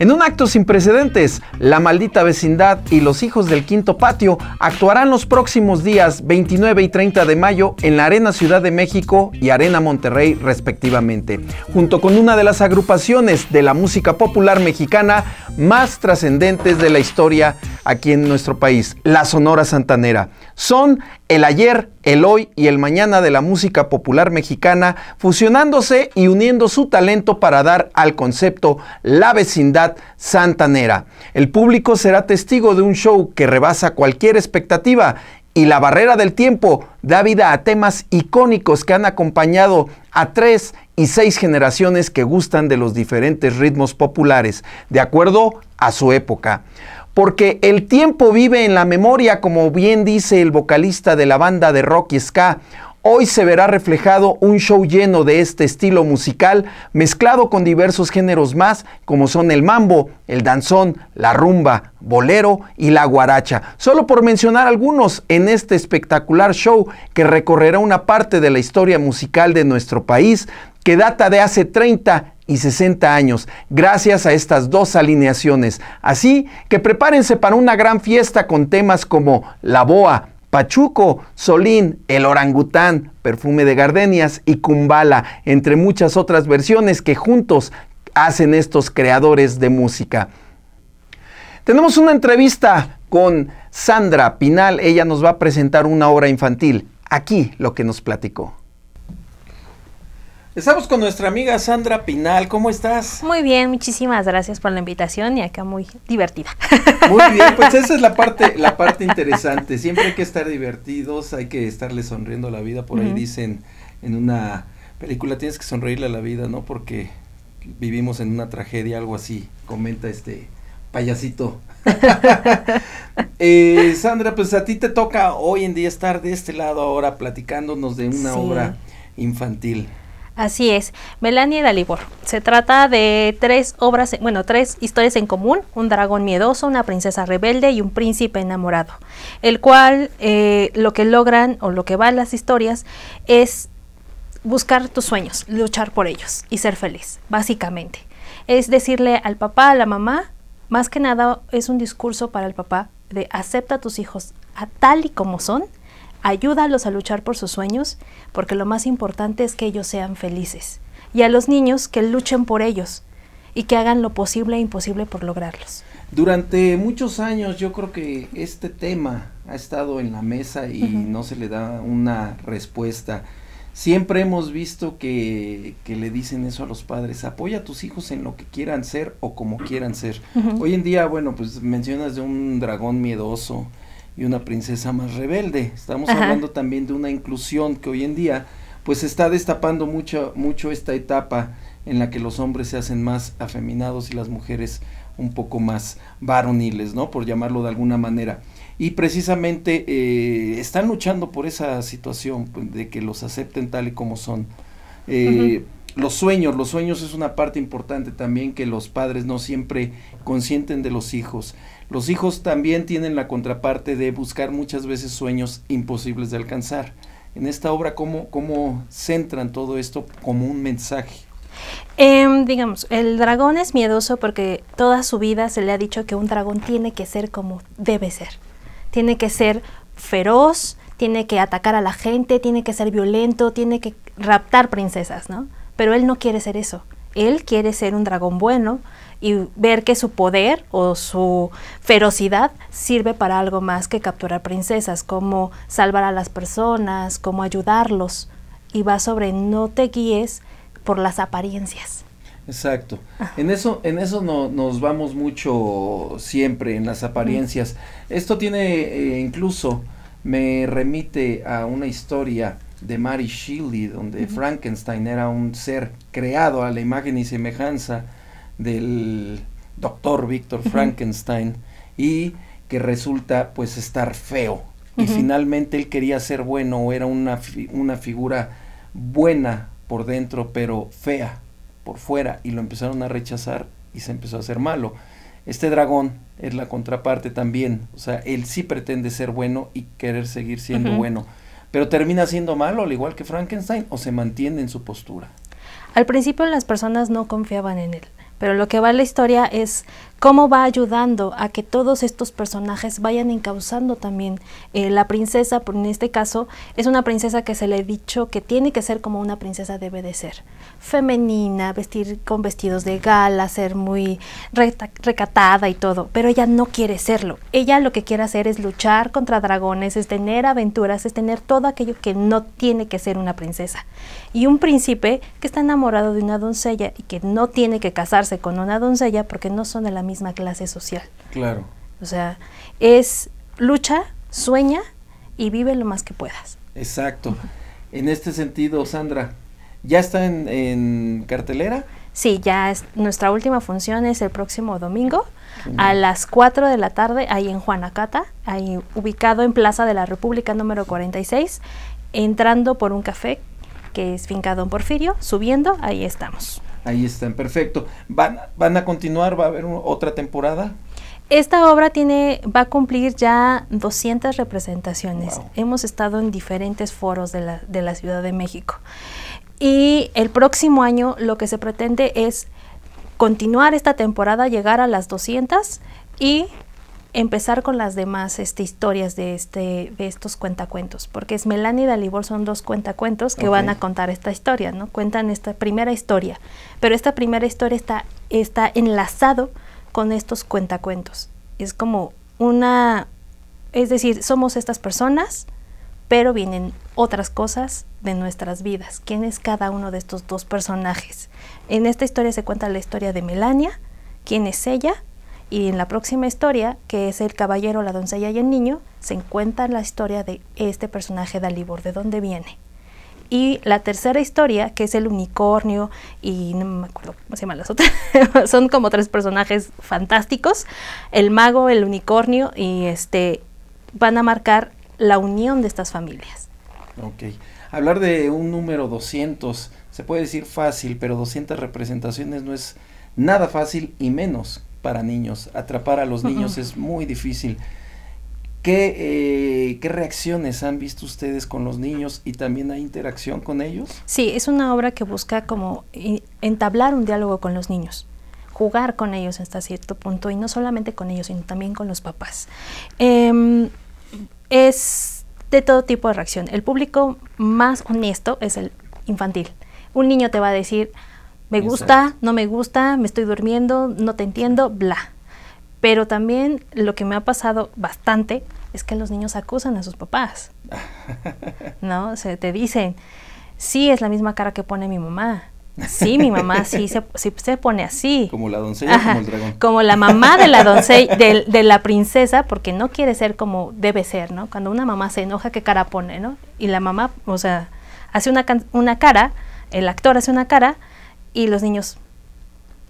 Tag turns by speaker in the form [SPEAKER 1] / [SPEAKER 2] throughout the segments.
[SPEAKER 1] En un acto sin precedentes, la maldita vecindad y los hijos del quinto patio actuarán los próximos días 29 y 30 de mayo en la Arena Ciudad de México y Arena Monterrey respectivamente, junto con una de las agrupaciones de la música popular mexicana más trascendentes de la historia aquí en nuestro país, la Sonora Santanera. Son el ayer, el hoy y el mañana de la música popular mexicana, fusionándose y uniendo su talento para dar al concepto la vecindad santanera. El público será testigo de un show que rebasa cualquier expectativa y la barrera del tiempo da vida a temas icónicos que han acompañado a tres y seis generaciones que gustan de los diferentes ritmos populares, de acuerdo a su época porque el tiempo vive en la memoria, como bien dice el vocalista de la banda de rock y ska. Hoy se verá reflejado un show lleno de este estilo musical, mezclado con diversos géneros más, como son el mambo, el danzón, la rumba, bolero y la guaracha. Solo por mencionar algunos en este espectacular show que recorrerá una parte de la historia musical de nuestro país, que data de hace 30 y 60 años, gracias a estas dos alineaciones. Así que prepárense para una gran fiesta con temas como La Boa, Pachuco, Solín, El Orangután, Perfume de Gardenias y Kumbala, entre muchas otras versiones que juntos hacen estos creadores de música. Tenemos una entrevista con Sandra Pinal, ella nos va a presentar una obra infantil. Aquí lo que nos platicó. Estamos con nuestra amiga Sandra Pinal, ¿cómo estás?
[SPEAKER 2] Muy bien, muchísimas gracias por la invitación y acá muy divertida.
[SPEAKER 1] Muy bien, pues esa es la parte, la parte interesante. Siempre hay que estar divertidos, hay que estarle sonriendo a la vida. Por ahí dicen en una película tienes que sonreírle a la vida, ¿no? Porque vivimos en una tragedia, algo así, comenta este payasito. Eh, Sandra, pues a ti te toca hoy en día estar de este lado ahora platicándonos de una obra infantil.
[SPEAKER 2] Así es, Melania Dalibor. Se trata de tres obras, bueno, tres historias en común, un dragón miedoso, una princesa rebelde y un príncipe enamorado, el cual eh, lo que logran o lo que van las historias es buscar tus sueños, luchar por ellos y ser feliz, básicamente. Es decirle al papá, a la mamá, más que nada es un discurso para el papá de acepta a tus hijos a tal y como son ayúdalos a luchar por sus sueños, porque lo más importante es que ellos sean felices. Y a los niños que luchen por ellos y que hagan lo posible e imposible por lograrlos.
[SPEAKER 1] Durante muchos años yo creo que este tema ha estado en la mesa y no se le da una respuesta. Siempre hemos visto que, le dicen eso a los padres, apoya a tus hijos en lo que quieran ser o como quieran ser. Hoy en día, bueno, pues mencionas de un dragón miedoso, y una princesa más rebelde. Estamos hablando también de una inclusión que hoy en día pues está destapando mucho, mucho esta etapa en la que los hombres se hacen más afeminados y las mujeres un poco más varoniles, ¿no? Por llamarlo de alguna manera. Y precisamente eh, están luchando por esa situación pues, de que los acepten tal y como son. Eh, los sueños, los sueños es una parte importante también que los padres no siempre consienten de los hijos. Los hijos también tienen la contraparte de buscar muchas veces sueños imposibles de alcanzar. En esta obra, ¿cómo, centran todo esto como un mensaje?
[SPEAKER 2] Em, digamos, el dragón es miedoso porque toda su vida se le ha dicho que un dragón tiene que ser como debe ser. Tiene que ser feroz, tiene que atacar a la gente, tiene que ser violento, tiene que raptar princesas, ¿no? Pero él no quiere ser eso. Él quiere ser un dragón bueno, y ver que su poder o su ferocidad sirve para algo más que capturar princesas, como salvar a las personas, como ayudarlos. Y va sobre no te guíes por las apariencias.
[SPEAKER 1] Exacto. En eso, en eso nos vamos mucho siempre, en las apariencias. Esto tiene eh, incluso, me remite a una historia de Mary Shelley, donde Frankenstein era un ser creado a la imagen y semejanza del doctor Víctor Frankenstein y que resulta pues estar feo. Y finalmente él quería ser bueno, era una, una figura buena por dentro, pero fea por fuera, y lo empezaron a rechazar y se empezó a hacer malo. Este dragón es la contraparte también, o sea, él sí pretende ser bueno y querer seguir siendo bueno, pero termina siendo malo, al igual que Frankenstein, o se mantiene en su postura.
[SPEAKER 2] Al principio las personas no confiaban en él, pero lo que va la historia es cómo va ayudando a que todos estos personajes vayan encauzando también eh, la princesa, en este caso es una princesa que se le ha dicho que tiene que ser como una princesa debe de ser, femenina, vestir con vestidos de gala, ser muy recatada y todo, pero ella no quiere serlo, ella lo que quiere hacer es luchar contra dragones, es tener aventuras, es tener todo aquello que no tiene que ser una princesa. Y un príncipe que está enamorado de una doncella y que no tiene que casarse con una doncella porque no son de la misma misma clase social. Claro. O sea, es lucha, sueña y vive lo más que puedas.
[SPEAKER 1] Exacto. En este sentido, Sandra, ¿ya está en, en cartelera?
[SPEAKER 2] Sí, ya es, nuestra última función es el próximo domingo a las 4 de la tarde, ahí en Juanacata, ahí ubicado en Plaza de la República número 46, entrando por un café que es Finca Don Porfirio, subiendo, ahí estamos.
[SPEAKER 1] Ahí están, perfecto. ¿Van, van a continuar? ¿Va a haber otra temporada?
[SPEAKER 2] Esta obra tiene, va a cumplir ya 200 representaciones. Hemos estado en diferentes foros de la Ciudad de México. Y el próximo año lo que se pretende es continuar esta temporada, llegar a las 200 y empezar con las demás este, historias de, este, de estos cuentacuentos, porque Melania y Dalibor son dos cuentacuentos que van a contar esta historia, ¿no? Cuentan esta primera historia, pero esta primera historia está, está enlazado con estos cuentacuentos. Es como una, es decir, somos estas personas, pero vienen otras cosas de nuestras vidas. ¿Quién es cada uno de estos dos personajes? En esta historia se cuenta la historia de Melania, quién es ella, y en la próxima historia, que es El caballero, la doncella y el niño, se encuentra la historia de este personaje Dalibor, de dónde viene. Y la tercera historia, que es el unicornio, y no me acuerdo cómo se llaman las otras, son como tres personajes fantásticos, el mago, el unicornio, y este van a marcar la unión de estas familias.
[SPEAKER 1] Ok. Hablar de un número 200 se puede decir fácil, pero 200 representaciones no es nada fácil y menos para niños. Atrapar a los niños es muy difícil. Eh, ¿Qué, reacciones han visto ustedes con los niños y también hay interacción con ellos?
[SPEAKER 2] Sí, es una obra que busca como entablar un diálogo con los niños jugar con ellos hasta cierto punto y no solamente con ellos sino también con los papás em, es de todo tipo de reacción el público más honesto es el infantil un niño te va a decir me gusta, no me gusta, me estoy durmiendo, no te entiendo, bla. Pero también lo que me ha pasado bastante es que los niños acusan a sus papás. ¿No? Se te dicen, sí, es la misma cara que pone mi mamá. Sí, mi mamá sí se, pone así. Como la doncella, como el dragón. Como la mamá de la doncella, de, la princesa, porque no quiere ser como debe ser, ¿no? Cuando una mamá se enoja, ¿qué cara pone, no? Y la mamá, o sea, hace una, una cara, el actor hace una cara, y los niños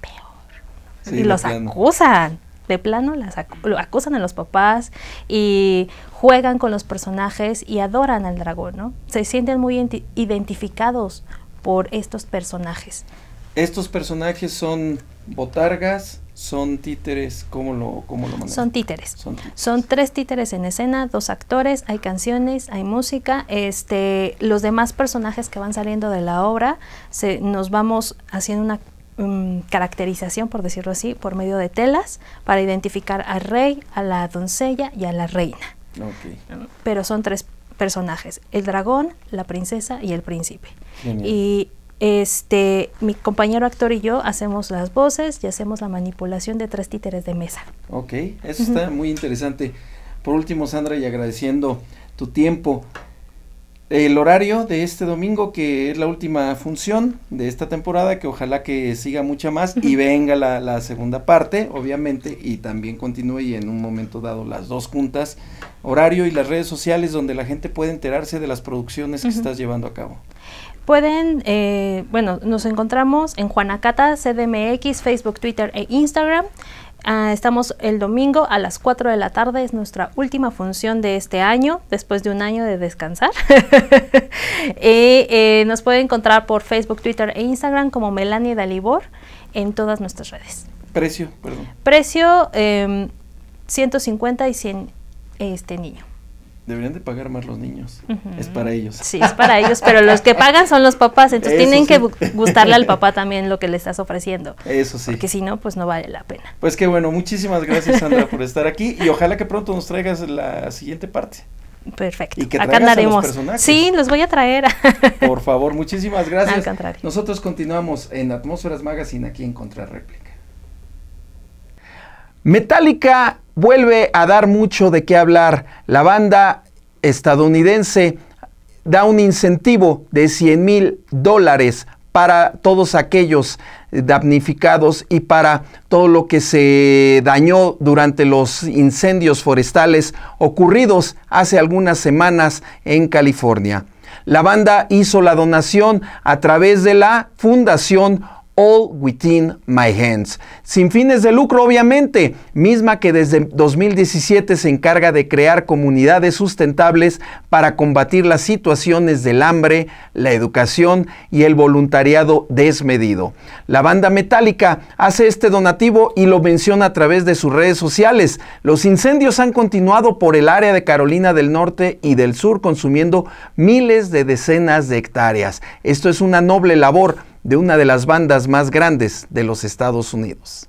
[SPEAKER 2] peor. y los acusan. De plano las acusan a los papás y juegan con los personajes y adoran al dragón, ¿no? Se sienten muy identificados por estos personajes.
[SPEAKER 1] Estos personajes son botargas, ¿Son títeres? ¿Cómo lo, cómo lo manejan? Son
[SPEAKER 2] títeres. Son tres títeres en escena, dos actores, hay canciones, hay música. Este, los demás personajes que van saliendo de la obra, se, nos vamos haciendo una mm, caracterización, por decirlo así, por medio de telas para identificar al rey, a la doncella y a la reina. Pero son tres personajes, el dragón, la princesa y el príncipe. Genial. Y este, mi compañero actor y yo hacemos las voces y hacemos la manipulación de tres títeres de mesa.
[SPEAKER 1] Ok, eso está muy interesante. Por último, Sandra, y agradeciendo tu tiempo, el horario de este domingo, que es la última función de esta temporada, que ojalá que siga mucha más y venga la, segunda parte, obviamente, y también continúe y en un momento dado las dos juntas, horario y las redes sociales donde la gente puede enterarse de las producciones que estás llevando a cabo.
[SPEAKER 2] Pueden, eh, bueno, nos encontramos en Juanacata, CDMX, Facebook, Twitter e Instagram. Ah, estamos el domingo a las 4 de la tarde, es nuestra última función de este año, después de un año de descansar. Y eh, nos pueden encontrar por Facebook, Twitter e Instagram como Melanie Dalibor en todas nuestras redes.
[SPEAKER 1] Precio, perdón.
[SPEAKER 2] Precio 150 em, y 100 este niño
[SPEAKER 1] deberían de pagar más los niños. Es para ellos. Sí, es para ellos, pero los que pagan son los
[SPEAKER 2] papás, entonces tienen que gustarle al papá también lo que le estás ofreciendo.
[SPEAKER 1] Eso sí. Porque si
[SPEAKER 2] no, pues no vale la pena.
[SPEAKER 1] Pues que bueno, muchísimas gracias Sandra por estar aquí y ojalá que pronto nos traigas la siguiente parte. Perfecto. Y que Acá A los
[SPEAKER 2] sí, los voy a traer.
[SPEAKER 1] por favor, muchísimas gracias. Al contrario. Nosotros continuamos en Atmósferas Magazine aquí en Réplica. Metallica vuelve a dar mucho de qué hablar. La banda estadounidense da un incentivo de 100 mil dólares para todos aquellos damnificados y para todo lo que se dañó durante los incendios forestales ocurridos hace algunas semanas en California. La banda hizo la donación a través de la Fundación All Within My Hands. Sin fines de lucro, obviamente, misma que desde 2017 se encarga de crear comunidades sustentables para combatir las situaciones del hambre, la educación y el voluntariado desmedido. La banda metálica hace este donativo y lo menciona a través de sus redes sociales. Los incendios han continuado por el área de Carolina del Norte y del Sur, consumiendo miles de decenas de hectáreas. Esto es una noble labor de una de las bandas más grandes de los Estados Unidos.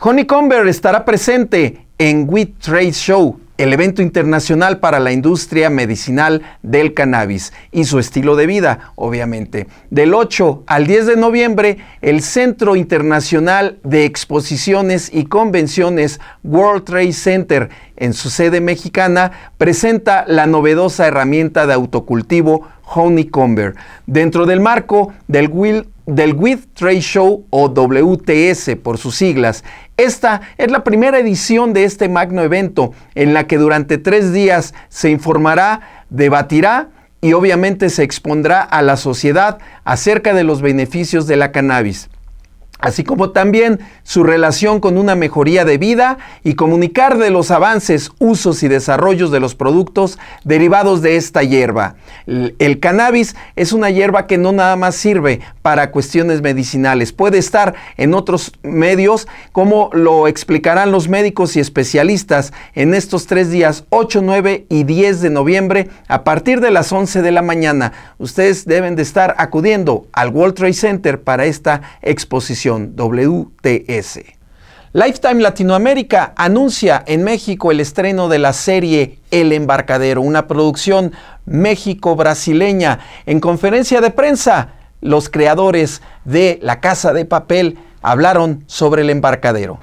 [SPEAKER 1] Honeycomber estará presente en We Trade Show el evento internacional para la industria medicinal del cannabis y su estilo de vida, obviamente. Del 8 al 10 de noviembre, el Centro Internacional de Exposiciones y Convenciones World Trade Center, en su sede mexicana, presenta la novedosa herramienta de autocultivo Honeycomber dentro del marco del Will del With Trade Show o WTS por sus siglas. Esta es la primera edición de este magno evento en la que durante tres días se informará, debatirá y obviamente se expondrá a la sociedad acerca de los beneficios de la cannabis así como también su relación con una mejoría de vida y comunicar de los avances, usos y desarrollos de los productos derivados de esta hierba. El, cannabis es una hierba que no nada más sirve para cuestiones medicinales, puede estar en otros medios, como lo explicarán los médicos y especialistas en estos tres días, 8, 9 y 10 de noviembre, a partir de las 11 de la mañana. Ustedes deben de estar acudiendo al World Trade Center para esta exposición. WTS. Lifetime Latinoamérica anuncia en México el estreno de la serie El Embarcadero, una producción México-brasileña. En conferencia de prensa, los creadores de La Casa de Papel hablaron sobre el embarcadero.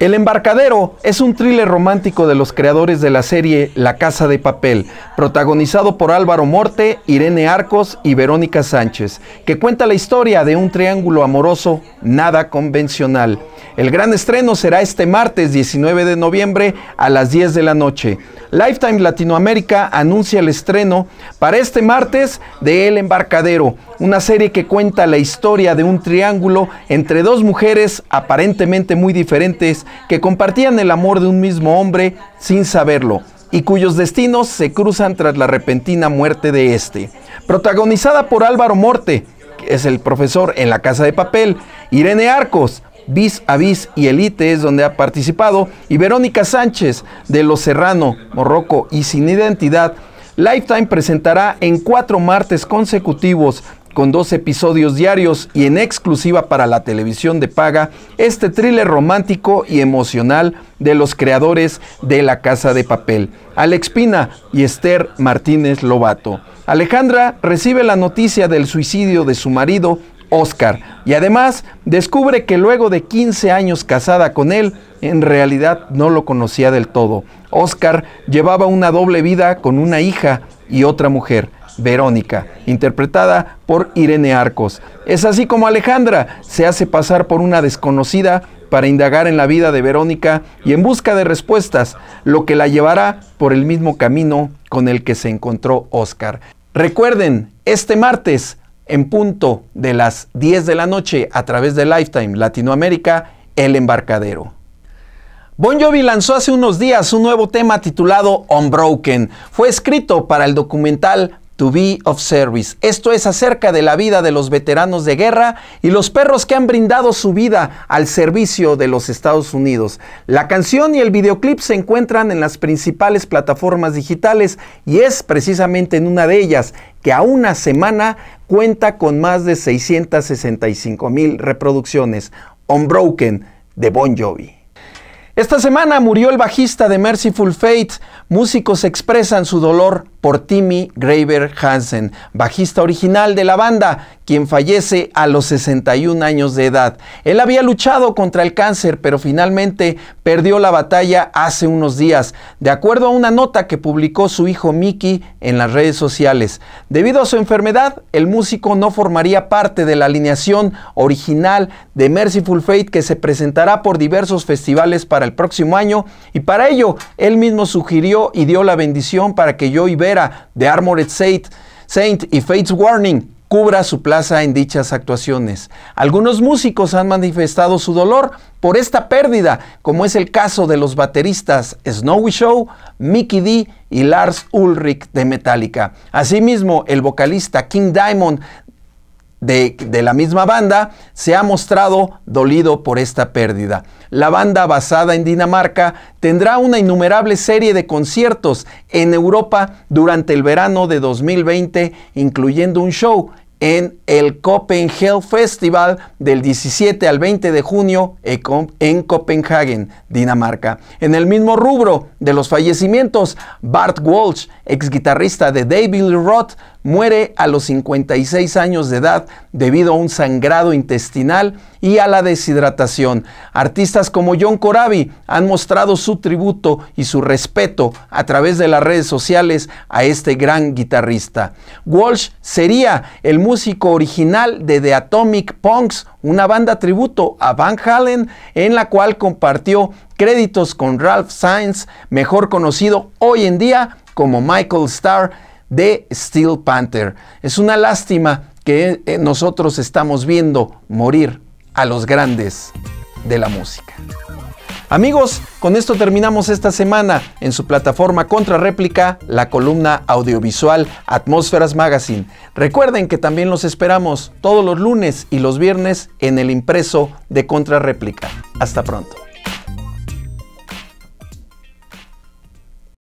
[SPEAKER 1] El Embarcadero es un thriller romántico de los creadores de la serie La Casa de Papel, protagonizado por Álvaro Morte, Irene Arcos y Verónica Sánchez, que cuenta la historia de un triángulo amoroso nada convencional. El gran estreno será este martes 19 de noviembre a las 10 de la noche. Lifetime Latinoamérica anuncia el estreno para este martes de El Embarcadero, una serie que cuenta la historia de un triángulo entre dos mujeres aparentemente muy diferentes que compartían el amor de un mismo hombre sin saberlo y cuyos destinos se cruzan tras la repentina muerte de este. Protagonizada por Álvaro Morte, que es el profesor en La Casa de Papel, Irene Arcos, Vis a Vis y Elite es donde ha participado, y Verónica Sánchez de Lo Serrano, Morroco y Sin Identidad, Lifetime presentará en cuatro martes consecutivos con dos episodios diarios y en exclusiva para la televisión de paga, este thriller romántico y emocional de los creadores de La Casa de Papel, Alex Pina y Esther Martínez Lobato. Alejandra recibe la noticia del suicidio de su marido, Oscar, y además descubre que luego de 15 años casada con él, en realidad no lo conocía del todo. Oscar llevaba una doble vida con una hija y otra mujer. Verónica, interpretada por Irene Arcos. Es así como Alejandra se hace pasar por una desconocida para indagar en la vida de Verónica y en busca de respuestas, lo que la llevará por el mismo camino con el que se encontró Oscar. Recuerden, este martes, en punto de las 10 de la noche, a través de Lifetime Latinoamérica, El Embarcadero. Bon Jovi lanzó hace unos días un nuevo tema titulado Unbroken. Fue escrito para el documental to be of service. Esto es acerca de la vida de los veteranos de guerra y los perros que han brindado su vida al servicio de los Estados Unidos. La canción y el videoclip se encuentran en las principales plataformas digitales y es precisamente en una de ellas que a una semana cuenta con más de 665 mil reproducciones. Unbroken de Bon Jovi. Esta semana murió el bajista de Mercyful Fate. Músicos expresan su dolor por Timmy Graver Hansen, bajista original de la banda, quien fallece a los 61 años de edad. Él había luchado contra el cáncer, pero finalmente perdió la batalla hace unos días, de acuerdo a una nota que publicó su hijo Mickey en las redes sociales. Debido a su enfermedad, el músico no formaría parte de la alineación original de Mercyful Fate que se presentará por diversos festivales para el próximo año y para ello él mismo sugirió y dio la bendición para que yo y de Armored Saint, Saint y Fates Warning cubra su plaza en dichas actuaciones. Algunos músicos han manifestado su dolor por esta pérdida, como es el caso de los bateristas Snowy Show, Mickey D y Lars Ulrich de Metallica. Asimismo, el vocalista King Diamond de, la misma banda se ha mostrado dolido por esta pérdida. La banda basada en Dinamarca tendrá una innumerable serie de conciertos en Europa durante el verano de 2020, incluyendo un show en el Copenhagen Festival del 17 al 20 de junio en Copenhagen, Dinamarca. En el mismo rubro de los fallecimientos, Bart Walsh, ex guitarrista de David Roth, Muere a los 56 años de edad debido a un sangrado intestinal y a la deshidratación. Artistas como John Corabi han mostrado su tributo y su respeto a través de las redes sociales a este gran guitarrista. Walsh sería el músico original de The Atomic Punks, una banda tributo a Van Halen en la cual compartió créditos con Ralph Sainz, mejor conocido hoy en día como Michael Starr de Steel Panther. Es una lástima que eh, nosotros estamos viendo morir a los grandes de la música. Amigos, con esto terminamos esta semana en su plataforma Contrarréplica, la columna audiovisual Atmósferas Magazine. Recuerden que también los esperamos todos los lunes y los viernes en el impreso de Contrarréplica. Hasta pronto.